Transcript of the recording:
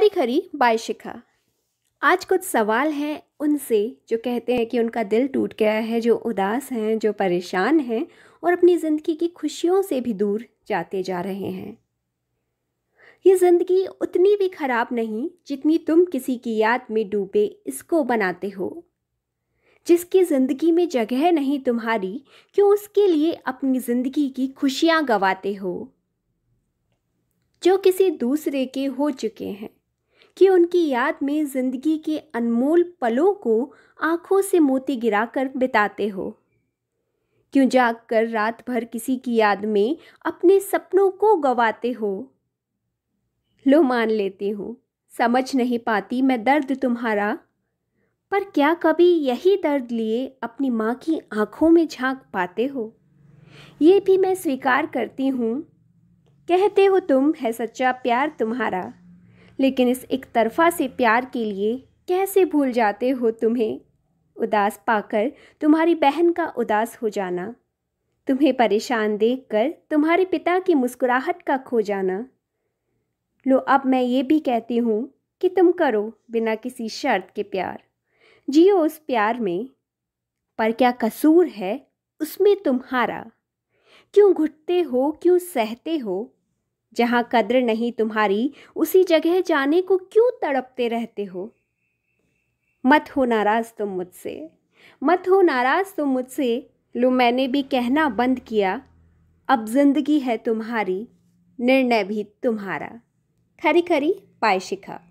हरी खरी बाय शिखा आज कुछ सवाल हैं उनसे जो कहते हैं कि उनका दिल टूट गया है जो उदास हैं जो परेशान हैं और अपनी ज़िंदगी की खुशियों से भी दूर जाते जा रहे हैं ये ज़िंदगी उतनी भी ख़राब नहीं जितनी तुम किसी की याद में डूबे इसको बनाते हो जिसकी ज़िंदगी में जगह नहीं तुम्हारी क्यों उसके लिए अपनी ज़िंदगी की खुशियाँ गवाते हो जो किसी दूसरे के हो चुके हैं कि उनकी याद में ज़िंदगी के अनमोल पलों को आंखों से मोती गिराकर बिताते हो क्यों जाग कर रात भर किसी की याद में अपने सपनों को गवाते हो लो मान लेती हूँ समझ नहीं पाती मैं दर्द तुम्हारा पर क्या कभी यही दर्द लिए अपनी माँ की आंखों में झांक पाते हो ये भी मैं स्वीकार करती हूँ कहते हो तुम है सच्चा प्यार तुम्हारा लेकिन इस एक तरफा से प्यार के लिए कैसे भूल जाते हो तुम्हें उदास पाकर तुम्हारी बहन का उदास हो जाना तुम्हें परेशान देखकर तुम्हारे पिता की मुस्कुराहट का खो जाना लो अब मैं ये भी कहती हूँ कि तुम करो बिना किसी शर्त के प्यार जियो उस प्यार में पर क्या कसूर है उसमें तुम्हारा क्यों घुटते हो क्यों सहते हो जहाँ कद्र नहीं तुम्हारी उसी जगह जाने को क्यों तड़पते रहते हो मत हो नाराज़ तुम मुझसे मत हो नाराज़ तुम मुझसे लो मैंने भी कहना बंद किया अब जिंदगी है तुम्हारी निर्णय भी तुम्हारा खरी खरी पायशिखा